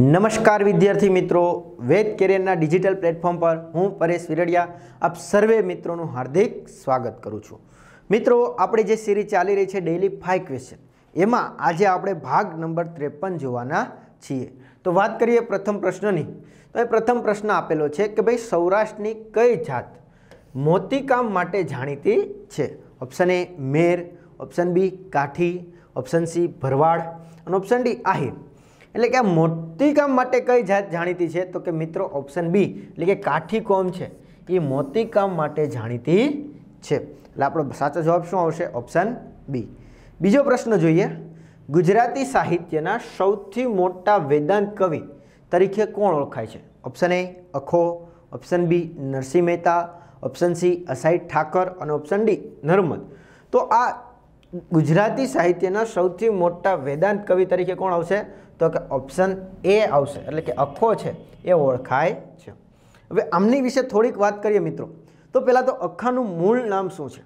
નમસ્કાર વિદ્યાર્થી મિત્રો વેદ કેરિયરના ડિજિટલ પ્લેટફોર્મ પર હું પરેશ વિરડિયા આપ સર્વે મિત્રોનું હાર્દિક સ્વાગત કરું છું મિત્રો આપણે જે સિરીઝ ચાલી રહી છે ડેઇલી ફાઇવ ક્વેશ્ચન એમાં આજે આપણે ભાગ નંબર ત્રેપન જોવાના છીએ તો વાત કરીએ પ્રથમ પ્રશ્નની તો એ પ્રથમ પ્રશ્ન આપેલો છે કે ભાઈ સૌરાષ્ટ્રની કઈ જાત મોતીકામ માટે જાણીતી છે option A Mer option B Kathi option C Bharwad અને ઓપ્શન ડી આહિર એટલે કે આ મોતીકામ માટે કઈ જાત જાણીતી છે તો કે મિત્રો ઓપ્શન બી એટલે કે કાઠી કોમ છે એ મોતીકામ માટે જાણીતી છે એટલે આપણો સાચો જવાબ શું આવશે ઓપ્શન બી બીજો પ્રશ્ન જોઈએ ગુજરાતી સાહિત્યના સૌથી મોટા વેદાંત કવિ તરીકે કોણ ઓળખાય છે option A Akho option B Narsinh Mehta option C Asai Thakar અને ઓપ્શન ડી નર્મદ તો આ ગુજરાતી સાહિત્યના સૌથી મોટા વેદાંત કવિ તરીકે કોણ આવશે તો કે ઓપ્શન એ આવશે એટલે કે અખો છે એ ઓળખાય છે હવે આમની વિશે થોડીક વાત કરીએ મિત્રો તો પહેલાં તો અખાનું મૂળ નામ શું છે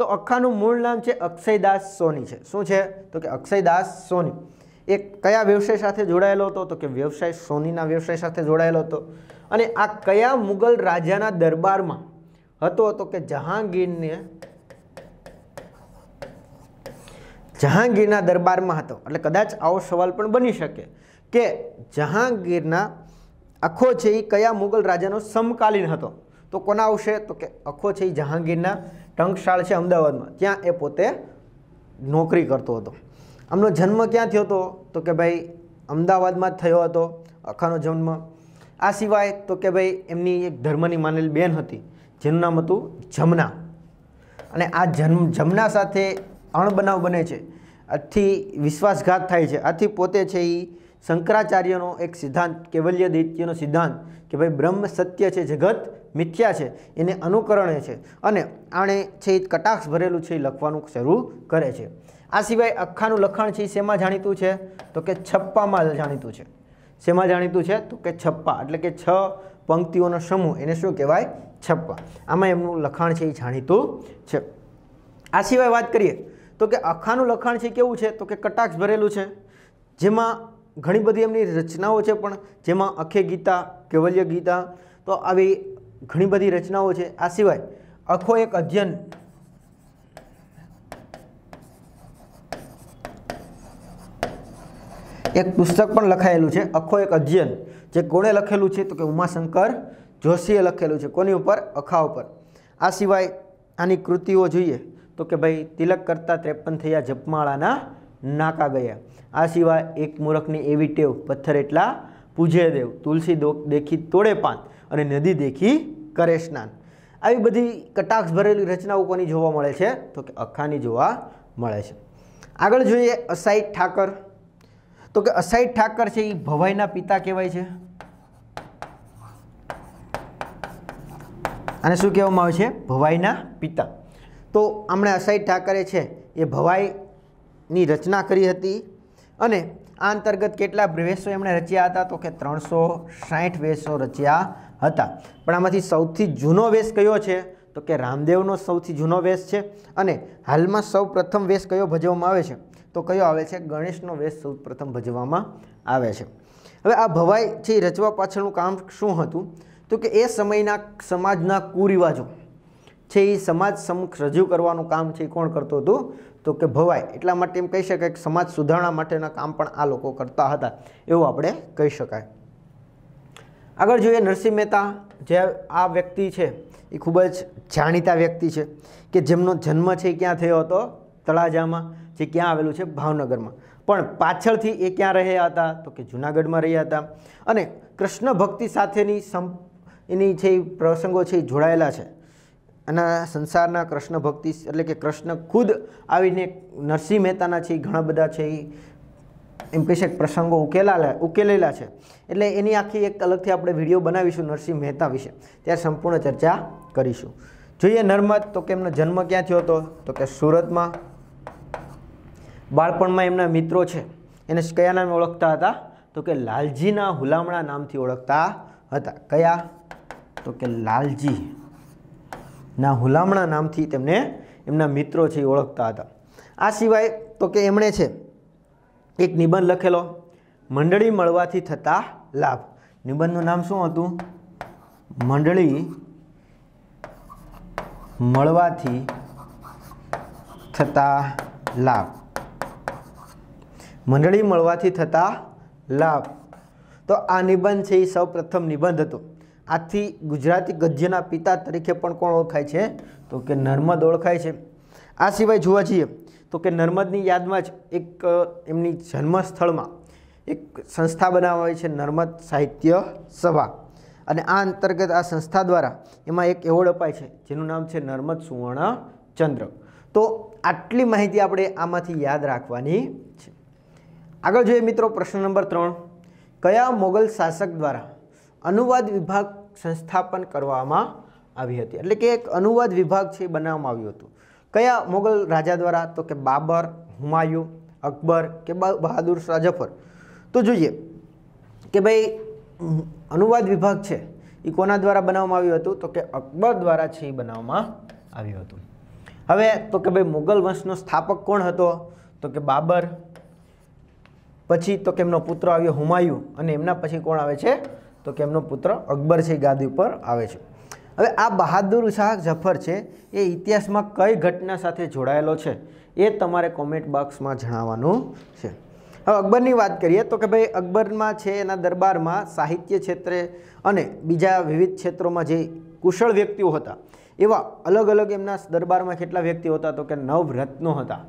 તો અખાનું મૂળ નામ છે અક્ષયદાસ સોની છે શું છે તો કે અક્ષયદાસ સોની એ કયા વ્યવસાય સાથે જોડાયેલો હતો તો કે વ્યવસાય સોનીના વ્યવસાય સાથે જોડાયેલો હતો અને આ કયા મુગલ રાજાના દરબારમાં હતો તો કે જહાંગીરને જહાંગીરના દરબારમાં હતો એટલે કદાચ આવો સવાલ પણ બની શકે કે જહાંગીરના અખો છે એ કયા મુગલ રાજાનો સમકાલીન હતો તો કોના આવશે તો કે અખો છે એ જહાંગીરના ટંકશાળ છે અમદાવાદમાં ત્યાં એ પોતે નોકરી કરતો હતો આમનો જન્મ ક્યાં થયો હતો તો કે ભાઈ અમદાવાદમાં જ થયો હતો અખાનો જન્મ આ સિવાય તો કે ભાઈ એમની એક ધર્મની માનેલી બેન હતી જેનું નામ હતું જમના અને આ જન્મ જમના સાથે અણબનાવ બને છે આથી વિશ્વાસઘાત થાય છે આથી પોતે છે એ શંકરાચાર્યનો એક સિદ્ધાંત કેવલ્ય દૈત્યનો સિદ્ધાંત કે ભાઈ બ્રહ્મ સત્ય છે જગત મિથ્યા છે એને અનુકરણે છે અને આણે છે એ કટાક્ષ ભરેલું છે એ લખવાનું શરૂ કરે છે આ સિવાય અખાનું લખાણ છે એ શેમાં જાણીતું છે તો કે છપ્પામાં જાણીતું છે શેમાં જાણીતું છે તો કે છપ્પા એટલે કે છ પંક્તિઓનો સમૂહ એને શું કહેવાય છપ્પા આમાં એમનું લખાણ છે એ જાણીતું છે આ સિવાય વાત કરીએ તો કે અખાનું લખાણ છે કેવું છે તો કે કટાક્ષ ભરેલું છે જેમાં ઘણી બધી એમની રચનાઓ છે પણ જેમાં અખે ગીતા કેવલ્ય ગીતા તો આવી ઘણી બધી રચનાઓ છે આ સિવાય અખો એક અધ્યયન એક પુસ્તક પણ લખાયેલું છે અખો એક અધ્યયન જે કોણે લખેલું છે તો કે ઉમાશંકર જોશીએ લખેલું છે કોની ઉપર અખા ઉપર આ સિવાય આની કૃતિઓ જોઈએ તો કે ભાઈ તિલક કરતાં ત્રેપન થયા જપમાળાના નાકા ગયા આ સિવાય એક મૂરખની એવી ટેવ પથ્થર એટલા પૂજે દેવ તુલસી દેખી તોડે પાન અને નદી દેખી કરે સ્નાન આવી બધી કટાક્ષ ભરેલી રચનાઓ કોની જોવા મળે છે તો કે અખાની જોવા મળે છે આગળ જોઈએ અસાઈ ઠાકર તો કે અસાઈ ઠાકર છે એ ભવાઈના પિતા કહેવાય છે અને શું કહેવામાં આવે છે ભવાઈના પિતા તો આમણે અસાઈ ઠાકરે છે એ ભવાઈની રચના કરી હતી અને આ અંતર્ગત કેટલા વેસો એમણે રચ્યા હતા તો કે ત્રણસો સાઠ વેશો રચ્યા હતા પણ આમાંથી સૌથી જૂનો વેશ કયો છે તો કે રામદેવનો સૌથી જૂનો વેશ છે અને હાલમાં સૌ પ્રથમ વેશ કયો ભજવવામાં આવે છે તો કયો આવે છે ગણેશનો વેશ સૌ પ્રથમ ભજવવામાં આવે છે હવે આ ભવાઈ છે રચવા પાછળનું કામ શું હતું તો કે એ સમયના સમાજના કુરિવાજો છે એ સમાજ સમક્ષ રજૂ કરવાનું કામ છે એ કોણ કરતું હતું તો કે ભવાઈ એટલા માટે એમ કહી શકાય કે સમાજ સુધારણા માટેના કામ પણ આ લોકો કરતા હતા એવું આપણે કહી શકાય આગળ જોઈએ નરસિંહ મહેતા જે આ વ્યક્તિ છે એ ખૂબ જ જાણીતા વ્યક્તિ છે કે જેમનો જન્મ છે એ ક્યાં થયો હતો તળાજામાં જે ક્યાં આવેલું છે ભાવનગરમાં પણ પાછળથી એ ક્યાં રહ્યા હતા તો કે જુનાગઢમાં રહ્યા હતા અને કૃષ્ણ ભક્તિ સાથેની સં એની જે પ્રસંગો છે એ જોડાયેલા છે અને સંસારના કૃષ્ણ ભક્તિ એટલે કે કૃષ્ણ ખુદ આવીને નરસિંહ મહેતાના છે ઘણા બધા છે એમ કહી શકે પ્રસંગો ઉકેલા ઉકેલેલા છે એટલે એની આખી એક અલગથી આપણે વિડીયો બનાવીશું નરસિંહ મહેતા વિશે ત્યાં સંપૂર્ણ ચર્ચા કરીશું જોઈએ નર્મદ તો કે એમનો જન્મ ક્યાં થયો હતો તો કે સુરતમાં બાળપણમાં એમના મિત્રો છે એને કયા નામે ઓળખતા હતા તો કે લાલજીના હુલામણા નામથી ઓળખતા હતા કયા તો કે લાલજી ના હુલામણા નામથી તેમને એમના મિત્રો છે ઓળખતા હતા આ સિવાય તો કે એમણે છે એક નિબંધ લખેલો મંડળી મળવાથી થતા લાભ નિબંધનું નામ શું હતું મંડળી મળવાથી થતા લાભ મંડળી મળવાથી થતા લાભ તો આ નિબંધ છે એ સૌ પ્રથમ નિબંધ હતો આથી ગુજરાતી ગદ્યના પિતા તરીકે પણ કોણ ઓળખાય છે તો કે નર્મદ ઓળખાય છે આ સિવાય જોવા જઈએ તો કે નર્મદની યાદમાં જ એક એમની જન્મસ્થળમાં એક સંસ્થા બનાવાઈ છે નર્મદ સાહિત્ય સભા અને આ અંતર્ગત આ સંસ્થા દ્વારા એમાં એક એવોર્ડ અપાય છે જેનું નામ છે નર્મદ સુવર્ણ ચંદ્ર તો આટલી માહિતી આપણે આમાંથી યાદ રાખવાની છે આગળ જોઈએ મિત્રો પ્રશ્ન નંબર ત્રણ કયા મોગલ શાસક દ્વારા અનુવાદ વિભાગ સંસ્થાપન કરવામાં આવી હતી એટલે કે એક અનુવાદ વિભાગ છે બનાવવામાં આવ્યું હતું કયા મોગલ રાજા દ્વારા તો કે બાબર હુમાયુ અકબર કે બહાદુર શાહ જફર તો જોઈએ કે ભાઈ અનુવાદ વિભાગ છે એ કોના દ્વારા બનાવવામાં આવ્યું હતું તો કે અકબર દ્વારા છે એ બનાવવામાં આવ્યું હતું હવે તો કે ભાઈ મુગલ વંશનો સ્થાપક કોણ હતો તો કે બાબર પછી તો કે એમનો પુત્ર આવ્યો હુમાયુ અને એમના પછી કોણ આવે છે તો કે એમનો પુત્ર અકબર છે એ ગાદી ઉપર આવે છે હવે આ બહાદુર શાહ જફર છે એ ઇતિહાસમાં કઈ ઘટના સાથે જોડાયેલો છે એ તમારે કોમેન્ટ બોક્સમાં જણાવવાનું છે હવે અકબરની વાત કરીએ તો કે ભાઈ અકબરમાં છે એના દરબારમાં સાહિત્ય ક્ષેત્રે અને બીજા વિવિધ ક્ષેત્રોમાં જે કુશળ વ્યક્તિઓ હતા એવા અલગ અલગ એમના દરબારમાં કેટલા વ્યક્તિઓ હતા તો કે નવ રત્નો હતા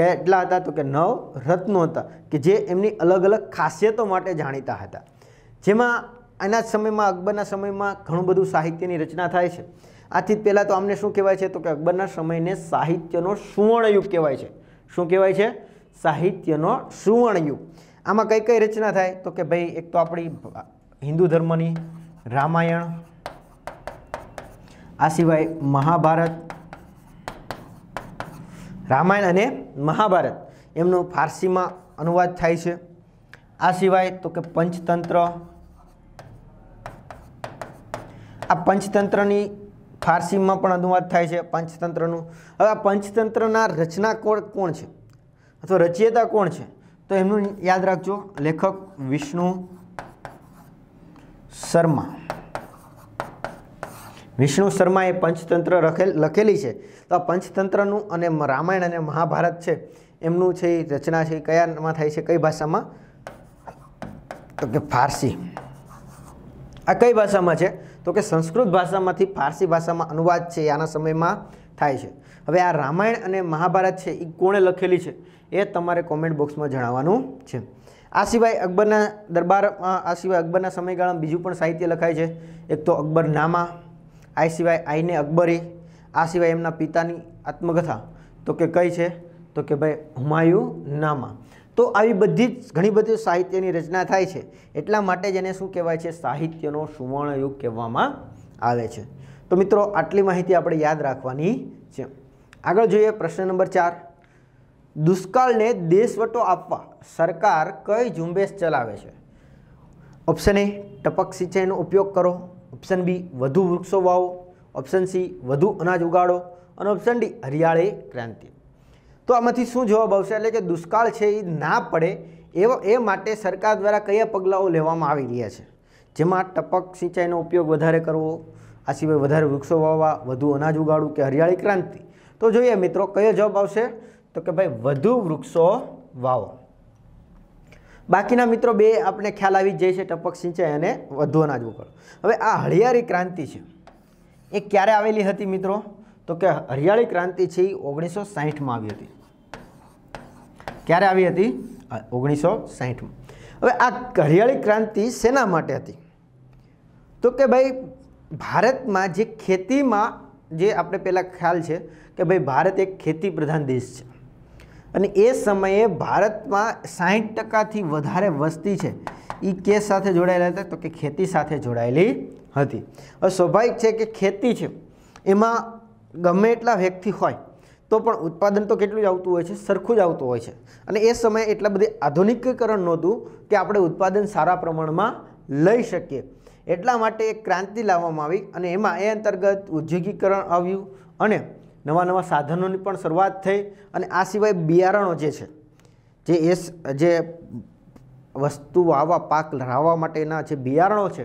કેટલા હતા તો કે નવ રત્નો હતા કે જે એમની અલગ અલગ ખાસિયતો માટે જાણીતા હતા જેમાં આના સમયમાં અકબરના સમયમાં ઘણું બધું સાહિત્યની રચના થાય છે આથી પહેલાં તો આમને શું કહેવાય છે તો કે અકબરના સમયને સાહિત્યનો સુવર્ણયુગ કહેવાય છે શું કહેવાય છે સાહિત્યનો સુવર્ણયુગ આમાં કઈ કઈ રચના થાય તો કે ભાઈ એક તો આપણી હિન્દુ ધર્મની રામાયણ આ સિવાય મહાભારત રામાયણ અને મહાભારત એમનો ફારસીમાં અનુવાદ થાય છે આ સિવાય તો કે પંચતંત્ર આ પંચતંત્રની ફારસીમાં પણ અનુવાદ થાય છે પંચતંત્રનું હવે આ પંચતંત્રના રચના કોણ કોણ છે અથવા રચયિતા કોણ છે તો એમનું યાદ રાખજો લેખક વિષ્ણુ શર્મા વિષ્ણુ શર્માએ પંચતંત્ર લખેલી છે તો આ પંચતંત્રનું અને રામાયણ અને મહાભારત છે એમનું છે એ રચના છે કયામાં થાય છે કઈ ભાષામાં તો કે ફારસી આ કઈ ભાષામાં છે તો કે સંસ્કૃત ભાષામાંથી ફારસી ભાષામાં અનુવાદ છે આના સમયમાં થાય છે હવે આ રામાયણ અને મહાભારત છે એ કોણે લખેલી છે એ તમારે કોમેન્ટ બોક્સમાં જણાવવાનું છે આ સિવાય અકબરના દરબારમાં આ સિવાય અકબરના સમયગાળામાં બીજું પણ સાહિત્ય લખાય છે એક તો અકબરનામા આ સિવાય આઈને અકબરે આ સિવાય એમના પિતાની આત્મકથા તો કે કઈ છે તો કે ભાઈ હુમાયુ નામા તો આવી બધી જ ઘણી બધી સાહિત્યની રચના થાય છે એટલા માટે જ એને શું કહેવાય છે સાહિત્યનો સુવર્ણયુગ કહેવામાં આવે છે તો મિત્રો આટલી માહિતી આપણે યાદ રાખવાની છે આગળ જોઈએ પ્રશ્ન નંબર ચાર દુષ્કાળને દેશવટો આપવા સરકાર કઈ ઝુંબેશ ચલાવે છે ઓપ્શન એ ટપક સિંચાઈનો ઉપયોગ કરો ઓપ્શન બી વધુ વૃક્ષો વાવો ઓપ્શન સી વધુ અનાજ ઉગાડો અને ઓપ્શન ડી હરિયાળી ક્રાંતિ તો આમાંથી શું જવાબ આવશે એટલે કે દુષ્કાળ છે એ ના પડે એવો એ માટે સરકાર દ્વારા કયા પગલાઓ લેવામાં આવી રહ્યા છે જેમાં ટપક સિંચાઈનો ઉપયોગ વધારે કરવો આ સિવાય વધારે વૃક્ષો વાવવા વધુ અનાજ ઉગાડવું કે હરિયાળી ક્રાંતિ તો જોઈએ મિત્રો કયો જવાબ આવશે તો કે ભાઈ વધુ વૃક્ષો વાવો બાકીના મિત્રો બે આપણે ખ્યાલ આવી જાય છે ટપક સિંચાઈ અને વધુ અનાજ ઉગાડો હવે આ હરિયાળી ક્રાંતિ છે એ ક્યારે આવેલી હતી મિત્રો તો કે હરિયાળી ક્રાંતિ છે એ ઓગણીસો સાહીઠમાં આવી હતી ક્યારે આવી હતી ઓગણીસો સાહીઠમાં હવે આ હરિયાળી ક્રાંતિ શેના માટે હતી તો કે ભાઈ ભારતમાં જે ખેતીમાં જે આપણે પહેલાં ખ્યાલ છે કે ભાઈ ભારત એક ખેતી પ્રધાન દેશ છે અને એ સમયે ભારતમાં સાહીઠ ટકાથી વધારે વસ્તી છે એ કે સાથે જોડાયેલા હતા તો કે ખેતી સાથે જોડાયેલી હતી હવે સ્વાભાવિક છે કે ખેતી છે એમાં ગમે એટલા વ્યક્તિ હોય તો પણ ઉત્પાદન તો કેટલું જ આવતું હોય છે સરખું જ આવતું હોય છે અને એ સમયે એટલા બધી આધુનિકીકરણ નહોતું કે આપણે ઉત્પાદન સારા પ્રમાણમાં લઈ શકીએ એટલા માટે એક ક્રાંતિ લાવવામાં આવી અને એમાં એ અંતર્ગત ઉદ્યોગીકરણ આવ્યું અને નવા નવા સાધનોની પણ શરૂઆત થઈ અને આ સિવાય બિયારણો જે છે જે એ જે વસ્તુ વાવવા પાક લાવવા માટેના જે બિયારણો છે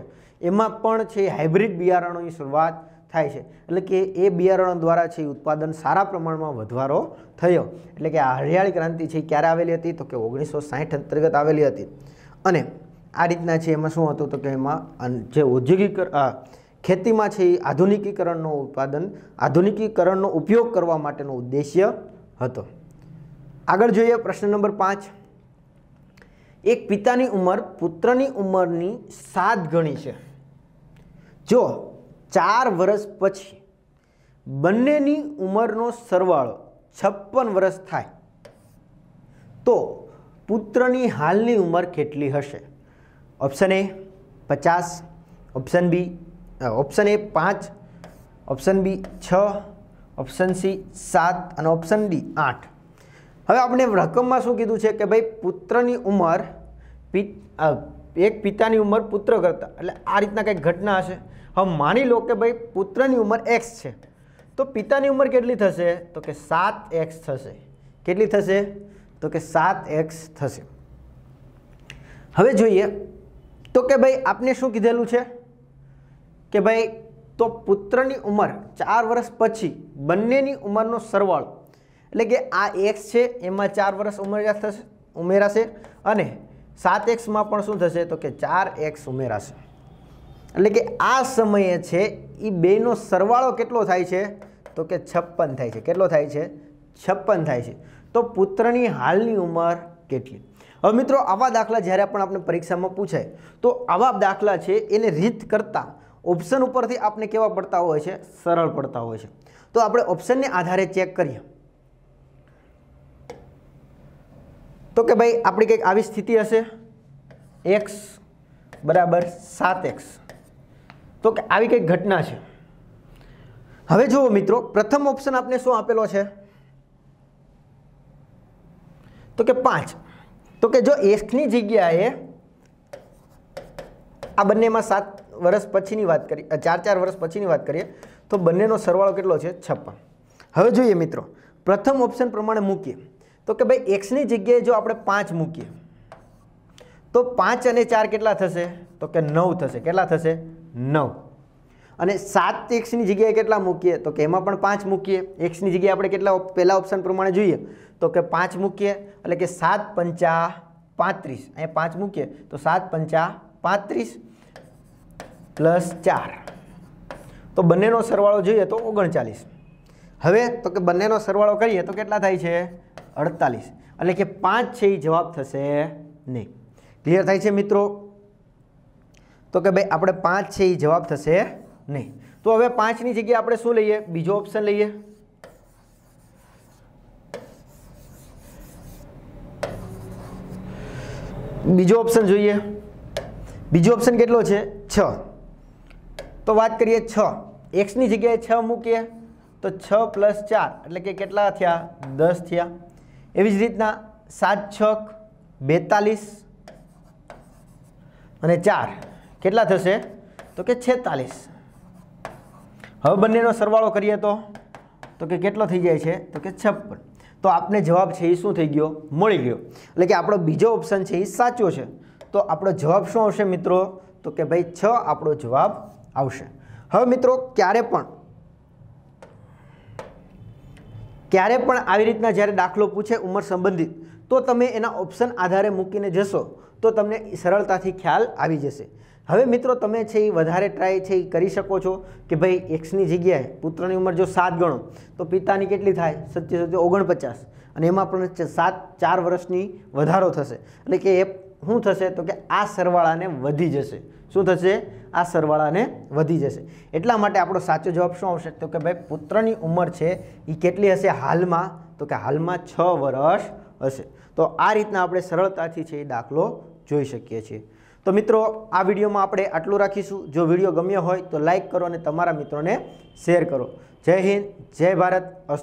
એમાં પણ છે હાઇબ્રિડ બિયારણોની શરૂઆત થાય છે એટલે કે એ બિયારણ દ્વારા છે ઉત્પાદન સારા પ્રમાણમાં વધારો થયો એટલે કે આ હરિયાળી ક્રાંતિ છે ક્યારે આવેલી હતી તો કે ઓગણીસો સાહીઠ અંતર્ગત આવેલી હતી અને આ રીતના છે એમાં શું હતું તો કે એમાં જે ઔદ્યોગિક ખેતીમાં છે એ આધુનિકીકરણનો ઉત્પાદન આધુનિકીકરણનો ઉપયોગ કરવા માટેનો ઉદ્દેશ્ય હતો આગળ જોઈએ પ્રશ્ન નંબર પાંચ એક પિતાની ઉંમર પુત્રની ઉંમરની સાત ગણી છે જો ચાર વર્ષ પછી બંનેની ઉંમરનો સરવાળો છપ્પન વર્ષ થાય તો પુત્રની હાલની ઉંમર કેટલી હશે ઓપ્શન એ પચાસ ઓપ્શન બી ઓપ્શન એ પાંચ ઓપ્શન બી છ ઓપ્શન સી સાત અને ઓપ્શન ડી આઠ હવે આપણે રકમમાં શું કીધું છે કે ભાઈ પુત્રની ઉંમર એક પિતાની ઉંમર પુત્ર કરતાં એટલે આ રીતના કંઈક ઘટના હશે હવે માની લો કે ભાઈ પુત્રની ઉંમર એક્સ છે તો પિતાની ઉંમર કેટલી થશે તો કે સાત એક્સ થશે કેટલી થશે તો કે સાત એક્સ થશે હવે જોઈએ તો કે ભાઈ આપને શું કીધેલું છે કે ભાઈ તો પુત્રની ઉંમર ચાર વર્ષ પછી બંનેની ઉંમરનો સરવાળો એટલે કે આ એક્સ છે એમાં ચાર વર્ષ ઉમેરા થશે ઉમેરાશે અને સાત એક્સમાં પણ શું થશે તો કે ચાર એક્સ ઉમેરાશે એટલે કે આ સમયે છે એ બેનો સરવાળો કેટલો થાય છે તો કે છપ્પન થાય છે કેટલો થાય છે છપ્પન થાય છે તો પુત્રની હાલની ઉંમર કેટલી હવે મિત્રો આવા દાખલા જ્યારે પણ આપણે પરીક્ષામાં પૂછાય તો આવા દાખલા છે એને રીત કરતાં ઓપ્શન ઉપરથી આપણે કેવા પડતા હોય છે સરળ પડતા હોય છે તો આપણે ઓપ્શનને આધારે ચેક કરીએ તો કે ભાઈ આપણી કંઈક આવી સ્થિતિ હશે એક્સ બરાબર સાત એક્સ તો કે આવી કંઈક ઘટના છે હવે જુઓ મિત્રો પ્રથમ ઓપ્શન આપને શું આપેલો છે તો કે પાંચ તો કે જો એક્સની જગ્યાએ આ બંનેમાં સાત વર્ષ પછીની વાત કરીએ ચાર ચાર વર્ષ પછીની વાત કરીએ તો બંનેનો સરવાળો કેટલો છે છપ્પન હવે જોઈએ મિત્રો પ્રથમ ઓપ્શન પ્રમાણે મૂકીએ તો કે ભાઈ એક્સની જગ્યાએ જો આપણે પાંચ મૂકીએ તો પાંચ અને ચાર કેટલા થશે તો કે નવ થશે કેટલા થશે નવ અને સાત એક્સની જગ્યાએ કેટલા મૂકીએ તો કે એમાં પણ પાંચ મૂકીએ એક્સની જગ્યાએ આપણે કેટલા પહેલાં ઓપ્શન પ્રમાણે જોઈએ તો કે પાંચ મૂકીએ એટલે કે સાત પંચા પાંત્રીસ અહીંયા પાંચ મૂકીએ તો સાત પંચા પાંત્રીસ પ્લસ ચાર તો બંનેનો સરવાળો જોઈએ તો ઓગણચાલીસ હવે તો કે બંનેનો સરવાળો કરીએ તો કેટલા થાય છે અડતાલીસ એટલે કે પાંચ છે એ જવાબ થશે નહીં ક્લિયર થાય છે મિત્રો તો કે ભાઈ આપણે પાંચ છે એ જવાબ થશે નહીં તો હવે પાંચની જગ્યાએ આપણે શું લઈએ બીજો ઓપ્શન લઈએ બીજો ઓપ્શન જોઈએ બીજો ઓપ્શન કેટલો છે છ તો વાત કરીએ છ એક્સની જગ્યાએ છ મૂકીએ તો છ પ્લસ ચાર એટલે કે કેટલા થયા દસ થયા એવી જ રીતના સાત છક બેતાલીસ અને ચાર કેટલા થશે તો કે છેતાલીસ હવે બંનેનો સરવાળો કરીએ તો તો કે કેટલો થઈ જાય છે તો કે છપ્પન તો આપને જવાબ છે એ શું થઈ ગયો મળી ગયો એટલે કે આપણો બીજો ઓપ્શન છે એ સાચો છે તો આપણો જવાબ શું આવશે મિત્રો તો કે ભાઈ છ આપણો જવાબ આવશે હવે મિત્રો ક્યારે પણ ક્યારે પણ આવી રીતના જ્યારે દાખલો પૂછે ઉંમર સંબંધિત તો તમે એના ઓપ્શન આધારે મૂકીને જશો તો તમને સરળતાથી ખ્યાલ આવી જશે હવે મિત્રો તમે છે એ વધારે ટ્રાય છે એ કરી શકો છો કે ભાઈ એક્સની જગ્યાએ પુત્રની ઉંમર જો સાત ગણો તો પિતાની કેટલી થાય સત્ય સત્ય ઓગણપચાસ અને એમાં પણ સાત ચાર વર્ષની વધારો થશે એટલે કે એ શું થશે તો કે આ સરવાળાને વધી જશે શું થશે આ સરવાળાને વધી જશે એટલા માટે આપણો સાચો જવાબ શું આવશે તો કે ભાઈ પુત્રની ઉંમર છે એ કેટલી હશે હાલમાં તો કે હાલમાં છ વર્ષ હશે તો આ રીતના આપણે સરળતાથી છે એ દાખલો જોઈ શકીએ છીએ તો મિત્રો આ વિડીયોમાં આપણે આટલું રાખીશું જો વિડીયો ગમ્યો હોય તો લાઇક કરો અને તમારા મિત્રોને શેર કરો જય હિન્દ જય ભારત